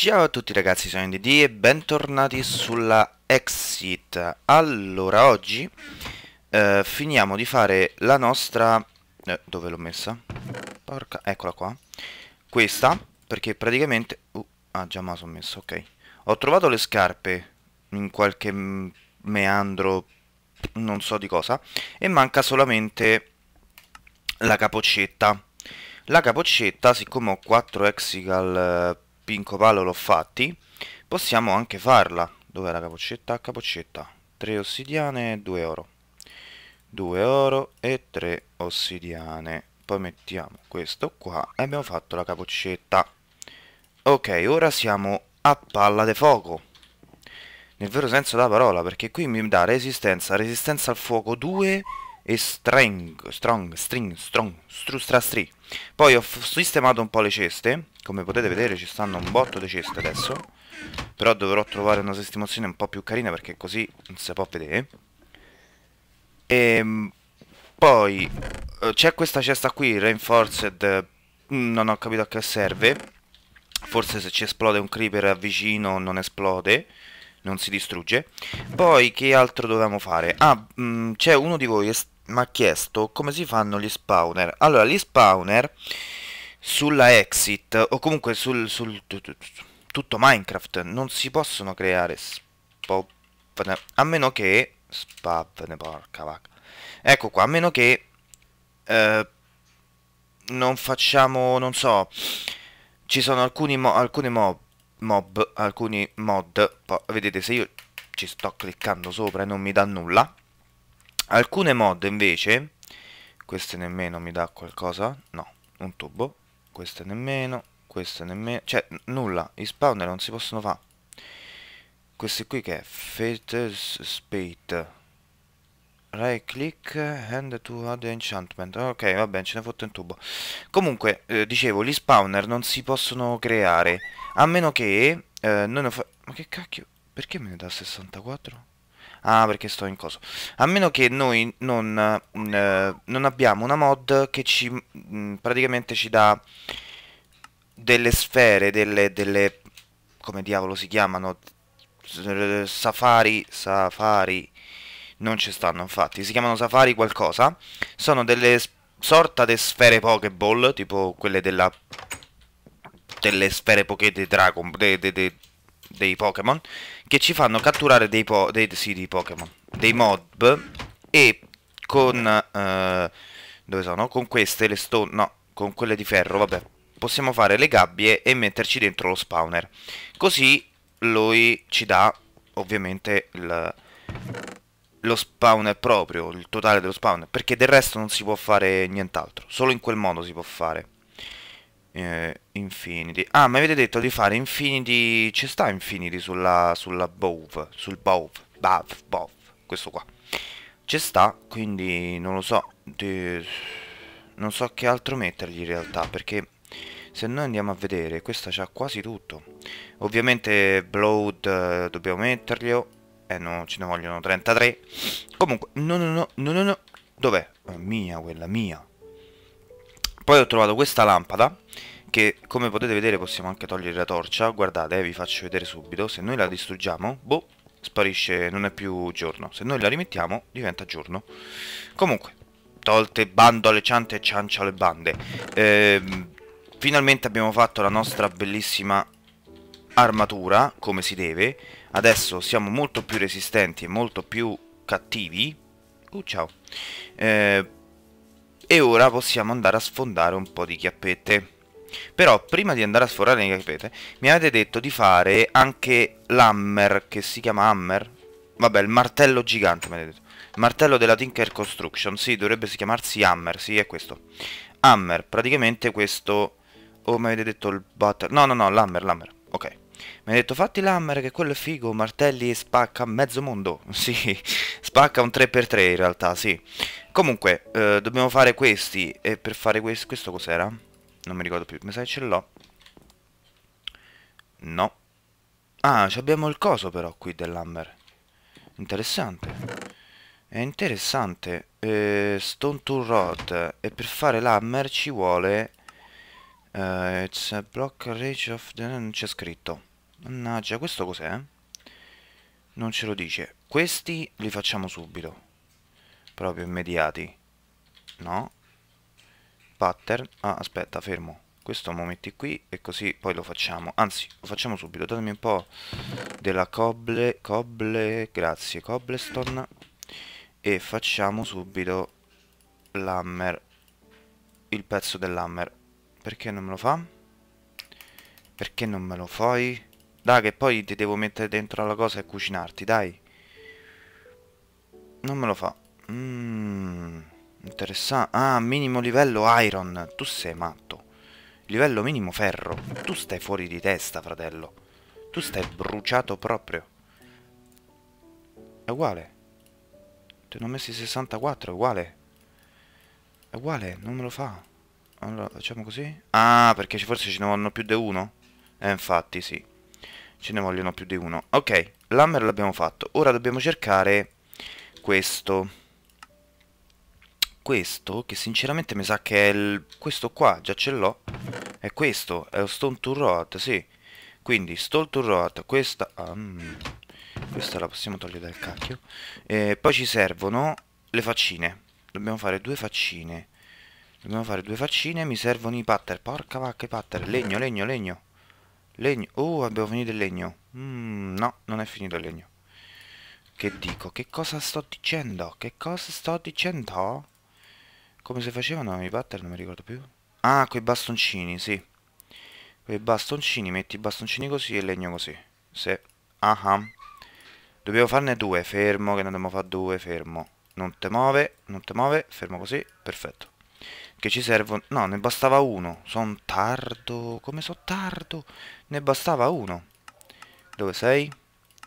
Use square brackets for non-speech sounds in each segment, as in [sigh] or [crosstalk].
Ciao a tutti ragazzi, sono NDD e bentornati sulla Exit Allora, oggi eh, finiamo di fare la nostra... Eh, dove l'ho messa? Porca... eccola qua Questa, perché praticamente... Uh, ah, già ma sono messo, ok Ho trovato le scarpe in qualche meandro, non so di cosa E manca solamente la capoccetta La capoccetta, siccome ho 4 Exigal eh, spinco palo l'ho fatti possiamo anche farla dov'è la capoccetta? capoccetta 3 ossidiane e 2 oro 2 oro e 3 ossidiane poi mettiamo questo qua e abbiamo fatto la capoccetta ok ora siamo a palla di fuoco nel vero senso della parola perché qui mi dà resistenza resistenza al fuoco 2 e strength, strong, string, strong, stru, stra, stri poi ho sistemato un po' le ceste Come potete vedere ci stanno un botto di ceste adesso Però dovrò trovare una sistemazione un po' più carina Perché così non si può vedere E ehm, poi eh, c'è questa cesta qui Reinforced mm, Non ho capito a che serve Forse se ci esplode un creeper vicino non esplode non si distrugge Poi che altro dovevamo fare? Ah, mm, c'è uno di voi mi ha chiesto come si fanno gli spawner. Allora, gli spawner sulla exit o comunque sul, sul tutto Minecraft non si possono creare spawner a meno che spawner porca vacca. Ecco qua, a meno che eh, non facciamo, non so, ci sono alcuni mo alcuni mob, mob, alcuni mod, vedete se io ci sto cliccando sopra e non mi dà nulla Alcune mod invece, queste nemmeno mi dà qualcosa, no, un tubo, queste nemmeno, queste nemmeno, cioè nulla, i spawner non si possono fare. Queste qui che è Fate Spate. Right click hand to add enchantment. Ok, va bene, ce ne fotte un tubo. Comunque, eh, dicevo, gli spawner non si possono creare. A meno che eh, non fa... Ma che cacchio? Perché me ne dà 64? Ah, perché sto in coso. A meno che noi non, mm, eh, non abbiamo una mod che ci mh, mm, praticamente ci dà delle sfere, delle, delle come diavolo si chiamano? Safari, safari, non ci stanno infatti, si chiamano safari qualcosa, sono delle sorta di sfere pokeball, tipo quelle della delle sfere Poké dei Dragon, de, de, de, dei Pokémon che ci fanno catturare dei, po dei, sì, dei Pokémon, dei mob e con... Eh, dove sono? Con queste le stone... no, con quelle di ferro, vabbè. Possiamo fare le gabbie e metterci dentro lo spawner. Così lui ci dà ovviamente il, lo spawner proprio, il totale dello spawner, perché del resto non si può fare nient'altro, solo in quel modo si può fare eh, Infinity. Ah, mi avete detto di fare Infinity... Ci sta Infinity sulla, sulla Bove, sul Bove, Bove, Bov. questo qua. Ci sta, quindi non lo so, di... non so che altro mettergli in realtà, perché se noi andiamo a vedere, questa c'ha quasi tutto. Ovviamente Blood eh, dobbiamo metterglielo, eh no, ce ne vogliono 33. Comunque, no no no, no no no, dov'è? Oh, mia quella, mia. Poi ho trovato questa lampada che come potete vedere possiamo anche togliere la torcia Guardate, eh, vi faccio vedere subito Se noi la distruggiamo, boh, sparisce, non è più giorno Se noi la rimettiamo, diventa giorno Comunque, tolte bando alle ciante e ciancio alle bande ehm, Finalmente abbiamo fatto la nostra bellissima armatura, come si deve Adesso siamo molto più resistenti e molto più cattivi Uh, ciao ehm, e ora possiamo andare a sfondare un po' di chiappette. Però prima di andare a sforare le chiappette mi avete detto di fare anche l'hammer, che si chiama hammer. Vabbè, il martello gigante mi avete detto. martello della Tinker Construction, sì, dovrebbe si chiamarsi hammer, sì, è questo. Hammer, praticamente questo... O oh, mi avete detto il butter... No, no, no, l'hammer, l'hammer, ok. Mi avete detto fatti l'hammer che quello è figo, martelli spacca mezzo mondo. [laughs] Sì, spacca un 3x3 in realtà, sì. Comunque, eh, dobbiamo fare questi. E per fare questo, questo cos'era? Non mi ricordo più. Mi sa che ce l'ho. No. Ah, abbiamo il coso però qui dell'Hammer. Interessante. È interessante. Eh, stone to Rot E per fare l'Hammer ci vuole... Uh, it's a block range of the... Non c'è scritto. Mannaggia, questo cos'è? Non ce lo dice. Questi li facciamo subito proprio immediati no pattern ah aspetta fermo questo lo metti qui e così poi lo facciamo anzi lo facciamo subito datemi un po' della coble coble grazie cobblestone e facciamo subito l'hammer il pezzo dell'hammer perché non me lo fa? perché non me lo fai? dai che poi ti devo mettere dentro alla cosa e cucinarti dai non me lo fa Mmm, interessante. Ah, minimo livello iron. Tu sei matto. Livello minimo ferro. Tu stai fuori di testa, fratello. Tu stai bruciato proprio. È uguale. Te ne ho messi 64, è uguale. È uguale, non me lo fa. Allora, facciamo così. Ah, perché forse ce ne vogliono più di uno? Eh, infatti, sì. Ce ne vogliono più di uno. Ok, l'hammer l'abbiamo fatto. Ora dobbiamo cercare questo questo, che sinceramente mi sa che è il... questo qua, già ce l'ho. È questo, è lo Stone to Rot, sì. Quindi, Stone to Rot, questa... Ah, questa la possiamo togliere dal cacchio. E poi ci servono le faccine. Dobbiamo fare due faccine. Dobbiamo fare due faccine, mi servono i patter. Porca vacca, i patter. Legno, legno, legno. Legno. Oh, abbiamo finito il legno. Mm, no, non è finito il legno. Che dico? Che cosa sto dicendo? Che cosa sto dicendo? Come si facevano i pattern? Non mi ricordo più. Ah, quei bastoncini, sì. Quei bastoncini, metti i bastoncini così e il legno così. Se... Ah ah. Dobbiamo farne due, fermo, che ne dobbiamo fare due, fermo. Non te muove, non te muove, fermo così, perfetto. Che ci servono... No, ne bastava uno. Sono tardo. Come sono tardo? Ne bastava uno. Dove sei?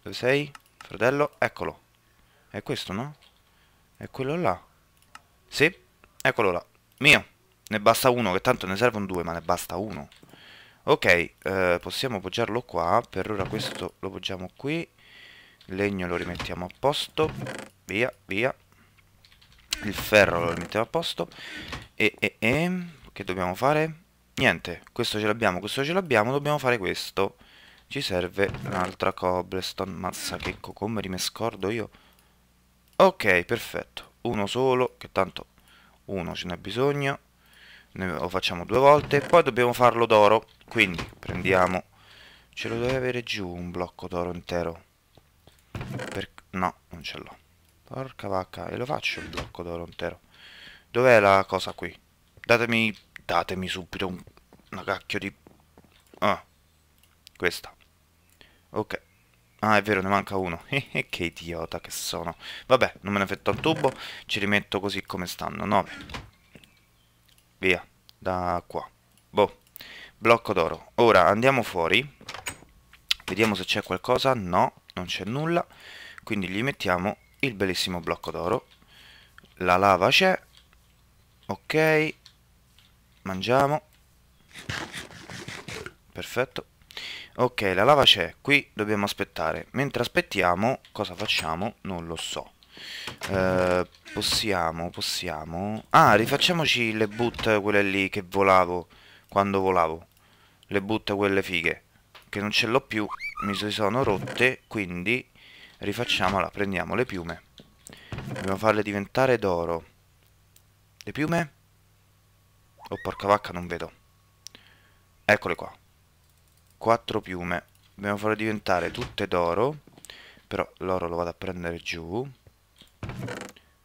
Dove sei? Fratello, eccolo. È questo, no? È quello là. Sì. Eccolo là. Mio. Ne basta uno, che tanto ne servono due, ma ne basta uno. Ok, eh, possiamo poggiarlo qua. Per ora questo lo poggiamo qui. Il legno lo rimettiamo a posto. Via, via. Il ferro lo rimettiamo a posto. E, e, e... Che dobbiamo fare? Niente, questo ce l'abbiamo, questo ce l'abbiamo, dobbiamo fare questo. Ci serve un'altra cobblestone. Mazza che come me scordo io. Ok, perfetto. Uno solo, che tanto uno ce n'è bisogno ne lo facciamo due volte poi dobbiamo farlo d'oro quindi prendiamo ce lo deve avere giù un blocco d'oro intero per... no non ce l'ho porca vacca e lo faccio il blocco d'oro intero dov'è la cosa qui datemi datemi subito un... una cacchio di ah questa ok Ah, è vero, ne manca uno. [laughs] Eh, eh, che idiota che sono. Vabbè, non me ne fetto al tubo. Ci rimetto così come stanno. 9. Via. Da qua. Boh. Blocco d'oro. Ora andiamo fuori. Vediamo se c'è qualcosa. No, non c'è nulla. Quindi gli mettiamo il bellissimo blocco d'oro. La lava c'è. Ok. Mangiamo. Perfetto ok la lava c'è qui dobbiamo aspettare mentre aspettiamo cosa facciamo non lo so eh, possiamo possiamo ah rifacciamoci le boot quelle lì che volavo quando volavo le boot quelle fighe che non ce l'ho più mi si sono rotte quindi rifacciamola prendiamo le piume dobbiamo farle diventare d'oro le piume oh porca vacca non vedo eccole qua 4 piume dobbiamo farle diventare tutte d'oro però l'oro lo vado a prendere giù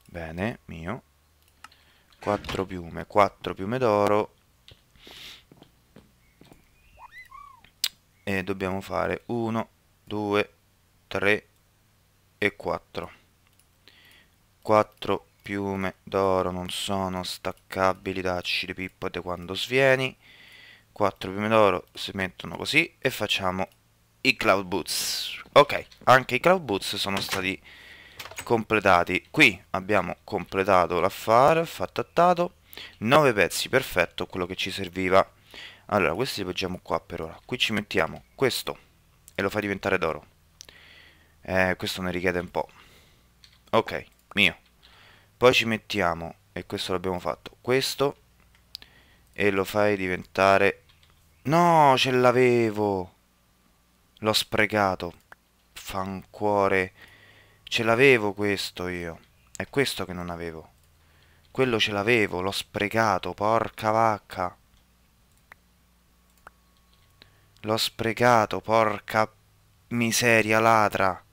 bene, mio 4 piume 4 piume d'oro e dobbiamo fare 1 2 3 e 4 4 piume d'oro non sono staccabili da acide pippo quando svieni 4 piume d'oro si mettono così e facciamo i cloud boots ok anche i cloud boots sono stati completati qui abbiamo completato l'affare fattattato 9 pezzi perfetto quello che ci serviva allora questi li poggiamo qua per ora qui ci mettiamo questo e lo fa diventare d'oro eh, questo ne richiede un po' ok mio poi ci mettiamo e questo l'abbiamo fatto questo e lo fai diventare No, ce l'avevo! L'ho sprecato. Fancuore. Ce l'avevo questo io. È questo che non avevo. Quello ce l'avevo, l'ho sprecato, porca vacca. L'ho sprecato, porca miseria ladra.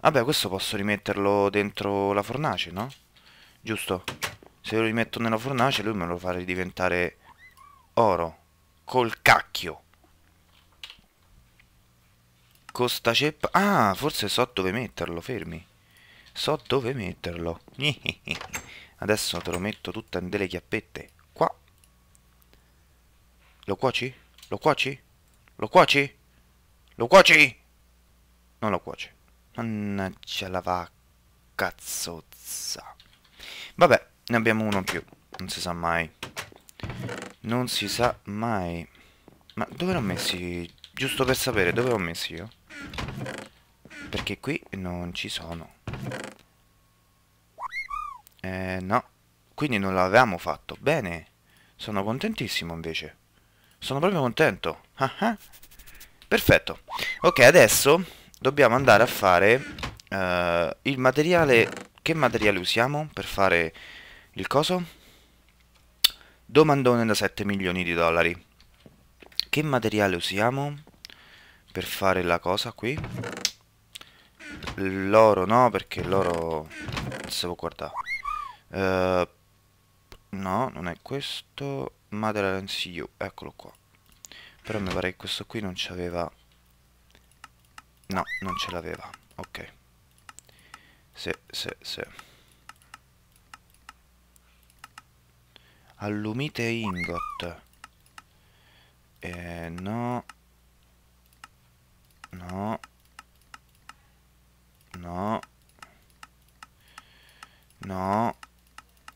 Vabbè, questo posso rimetterlo dentro la fornace, no? Giusto. Se lo rimetto nella fornace lui me lo fa ridiventare oro col cacchio. Costa ceppa. Ah, forse so dove metterlo, fermi. So dove metterlo. [laughs] Adesso te lo metto tutto in delle chiappette. Qua. Lo cuoci? Lo cuoci? Lo cuoci? Lo cuoci? Non lo cuoce. Mannaggia la vacca. Cazzozza. Vabbè, ne abbiamo uno in più. Non si sa mai. Non si sa mai. Ma dove l'ho messi? Giusto per sapere, dove l'ho messi io? Perché qui non ci sono. Eh, no. Quindi non l'avevamo fatto. Bene. Sono contentissimo invece. Sono proprio contento. Ah ah. Perfetto. Ok, adesso dobbiamo andare a fare uh, il materiale... Che materiale usiamo per fare il coso? Domandone da 7 milioni di dollari. Che materiale usiamo per fare la cosa qui? L'oro no, perché l'oro... se lo guarda. Uh, eh, no, non è questo. Material and CU, eccolo qua. Però mi pare che questo qui non c'aveva... No, non ce l'aveva. Ok. Sì, sì, sì. Allumite ingot. Eh, no. No. No. No.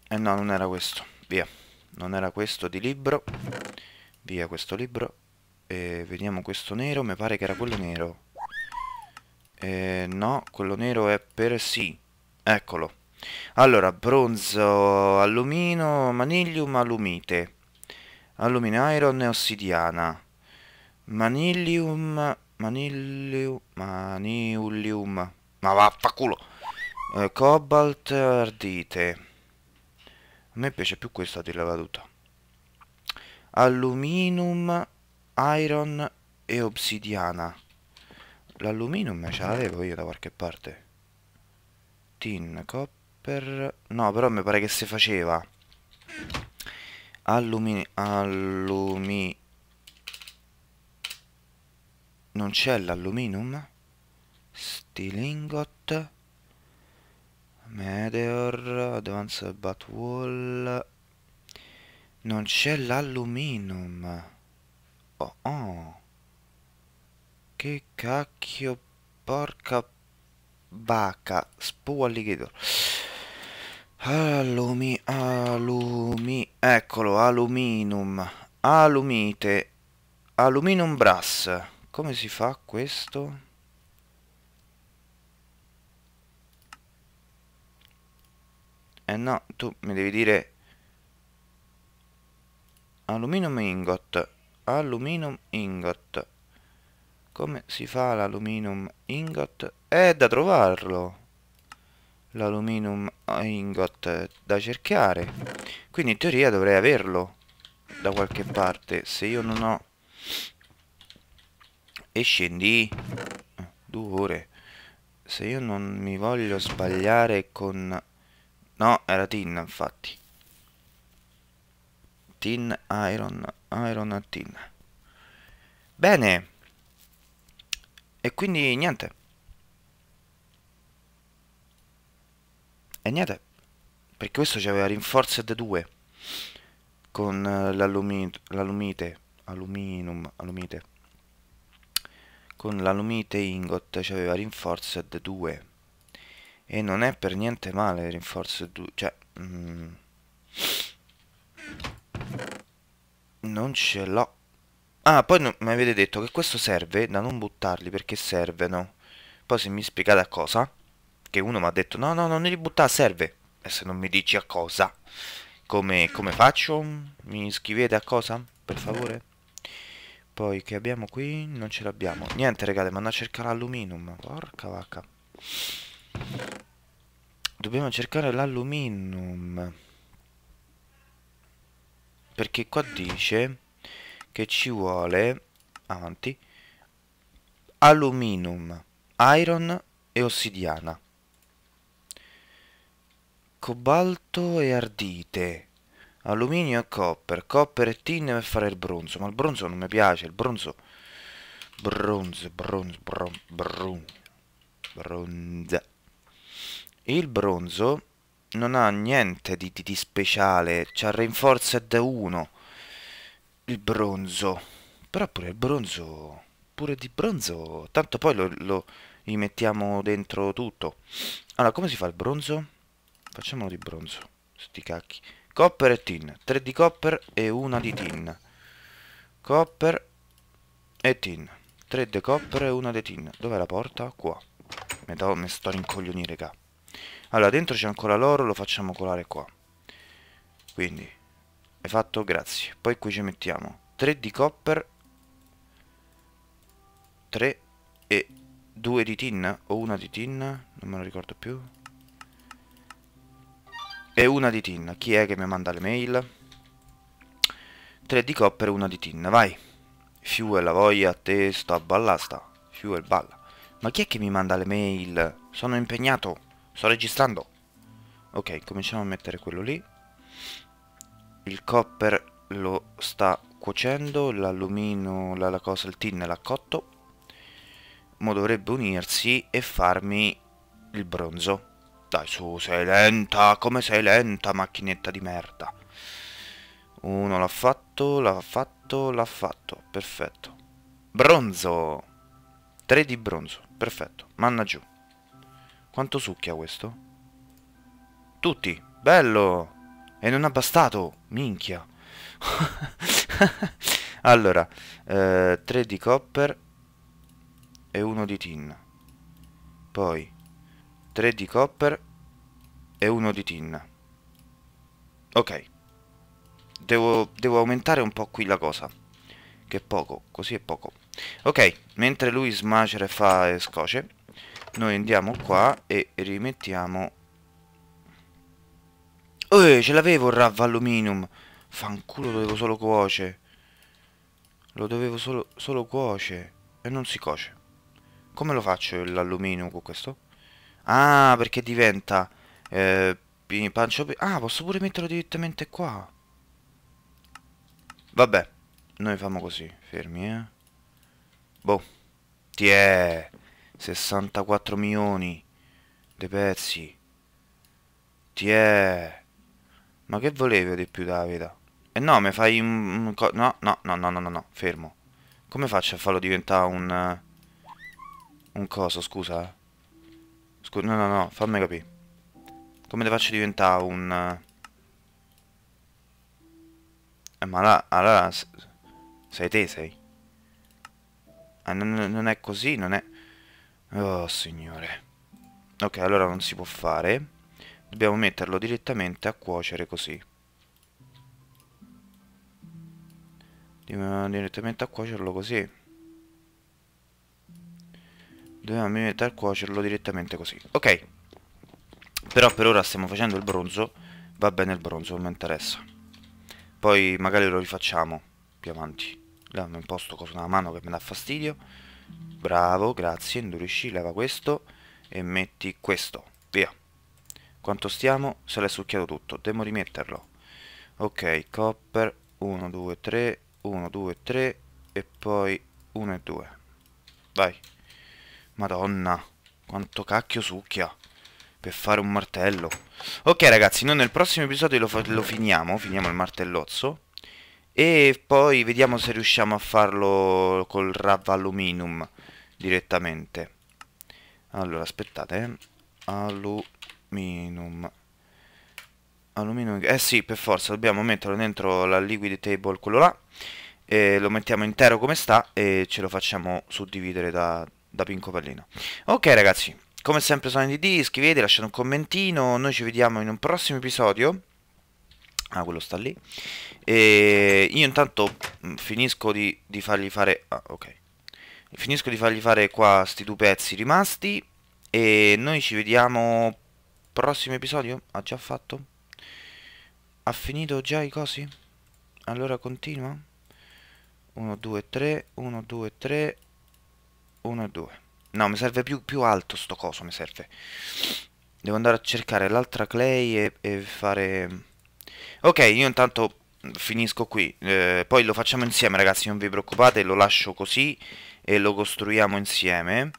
Eh no, non era questo. Via. Non era questo di libro. Via questo libro. Eh, vediamo questo nero. Mi pare che era quello nero. Eh, no, quello nero è per sì. Eccolo. Allora, bronzo, allumino, manilium, alumite. Allumina iron e ossidiana. Manilium, manilium, maniulium. Ma vaffanculo! Eh, cobalt, ardite. A me piace più questa della valuta. Alluminum, iron e obsidiana. L'alluminum ce l'avevo io da qualche parte. Tin, coppa per... No, però mi pare che si faceva. Allumini... Allumi... Non c'è l'alluminum? Stilingot. Meteor. Advanced Batwall... Non c'è l'alluminum. Oh, oh. Che cacchio porca bacca. Spua alligator. Alumi, alumi, eccolo, aluminum, alumite, aluminum brass. Come si fa questo? Eh no, tu mi devi dire aluminum ingot, aluminum ingot. Come si fa l'aluminum ingot? È da trovarlo l'aluminum ingot eh, da cercare quindi in teoria dovrei averlo da qualche parte se io non ho e scendi eh, due ore se io non mi voglio sbagliare con no era tin infatti tin iron iron a tin bene e quindi niente niente, perché questo c'aveva Rinforced 2 con eh, l'alumite, alluminum, alumite. Con l'alumite ingot c'aveva Rinforced 2 e non è per niente male Rinforced 2, cioè mm, non ce l'ho. Ah, poi no, mi avete detto che questo serve da non buttarli perché servono. Poi se mi spiegate a cosa che uno mi ha detto no no non li buttare serve e se non mi dici a cosa come, come faccio mi scrivete a cosa per favore poi che abbiamo qui non ce l'abbiamo niente regate ma a cercare l'alluminum porca vacca dobbiamo cercare l'alluminum perché qua dice che ci vuole avanti alluminum iron e ossidiana cobalto e ardite, alluminio e copper, copper e tin per fare il bronzo, ma il bronzo non mi piace, il bronzo, bronzo, bronzo, bronzo, bronzo, bronza. Il bronzo non ha niente di, di, di speciale, c'ha Reinforced 1, il bronzo, però pure il bronzo, pure di bronzo, tanto poi lo, lo gli mettiamo dentro tutto. Allora, come si fa il bronzo? Facciamolo di bronzo. Sti cacchi. Copper e tin. 3 di copper e una di tin. Copper e tin. 3 di copper e una di tin. Dov'è la porta? Qua. Mi, do, mi sto rincoglionire, raga. Allora, dentro c'è ancora l'oro, lo facciamo colare qua. Quindi, è fatto, grazie. Poi qui ci mettiamo 3 di copper, 3 e 2 di tin, o una di tin, non me lo ricordo più. E una di tin. Chi è che mi manda le mail? 3 di copper e una di tin. Vai. Fuel, la voglia, a te, sto a ballasta. Fuel, balla. Ma chi è che mi manda le mail? Sono impegnato. Sto registrando. Ok, cominciamo a mettere quello lì. Il copper lo sta cuocendo, l'alluminio, la, la cosa, il tin l'ha cotto. Mo dovrebbe unirsi e farmi il bronzo. Dai su, sei lenta, come sei lenta macchinetta di merda. Uno l'ha fatto, l'ha fatto, l'ha fatto, perfetto. Bronzo! 3 di bronzo, perfetto, manna giù. Quanto succhia questo? Tutti, bello! E non ha bastato, minchia. [laughs] allora, 3 eh, di copper e uno di tin. Poi 3 di copper e 1 di tin. Ok. Devo, devo aumentare un po' qui la cosa. Che è poco, così è poco. Ok, mentre lui smacere fa e scoce, noi andiamo qua e rimettiamo... Oh, ce l'avevo il rav alluminum. Fanculo, lo dovevo solo cuoce. Lo dovevo solo, solo cuoce. E non si cuoce. Come lo faccio l'alluminio con questo? Ah, perché diventa... Eh, pancio... Ah, posso pure metterlo direttamente qua. Vabbè. Noi famo così. Fermi, eh. Boh. Ti 64 milioni. Dei pezzi. Ti Ma che volevi di più della eh no, mi fai un... No, no, no, no, no, no, no. Fermo. Come faccio a farlo diventare un... Un coso, scusa, eh? Scusa, no, no, no, fammi capire. Come ti faccio diventare un... Eh, ma là, allora... Sei te, sei. Ah, non, non è così, non è... Oh, signore. Ok, allora non si può fare. Dobbiamo metterlo direttamente a cuocere così. Direttamente a cuocerlo così. Dovevamo a cuocerlo direttamente così. Ok. Però per ora stiamo facendo il bronzo. Va bene il bronzo, non mi interessa. Poi magari lo rifacciamo più avanti. Là mi imposto con una mano che mi dà fastidio. Bravo, grazie, indurisci, leva questo e metti questo. Via. Quanto stiamo? Se l'è succhiato tutto. Devo rimetterlo. Ok, copper 1, 2, 3, 1, 2, 3 e poi 1 e 2. Vai. Madonna, quanto cacchio succhia per fare un martello. Ok ragazzi, noi nel prossimo episodio lo, lo finiamo, finiamo il martellozzo. E poi vediamo se riusciamo a farlo col Rav Aluminum direttamente. Allora, aspettate. Eh. Alluminum. Alluminum. Eh sì, per forza, dobbiamo metterlo dentro la liquid table, quello là. lo mettiamo intero come sta e ce lo facciamo suddividere da da Pinco Pallino. Ok ragazzi, come sempre sono NDD, iscrivetevi, lasciate un commentino, noi ci vediamo in un prossimo episodio. Ah, quello sta lì. E io intanto mm, finisco di, di fargli fare... Ah, ok. Finisco di fargli fare qua sti due pezzi rimasti. E noi ci vediamo prossimo episodio. Ha già fatto? Ha finito già i cosi? Allora continua. 1, 2, 3, 1, 2, 3. 1 e 2 no mi serve più, più alto sto coso mi serve devo andare a cercare l'altra clay e, e, fare ok io intanto finisco qui eh, poi lo facciamo insieme ragazzi non vi preoccupate lo lascio così e lo costruiamo insieme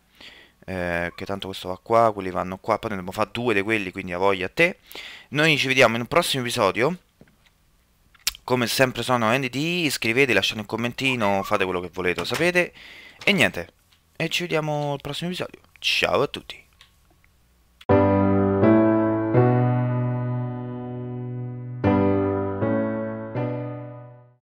eh, che tanto questo va qua, quelli vanno qua, poi ne dobbiamo fare due di quelli, quindi a voglia a te. Noi ci vediamo in un prossimo episodio. Come sempre sono NDT, iscrivetevi, lasciate un commentino, fate quello che volete, lo sapete. E niente, e ci vediamo al prossimo episodio. Ciao a tutti.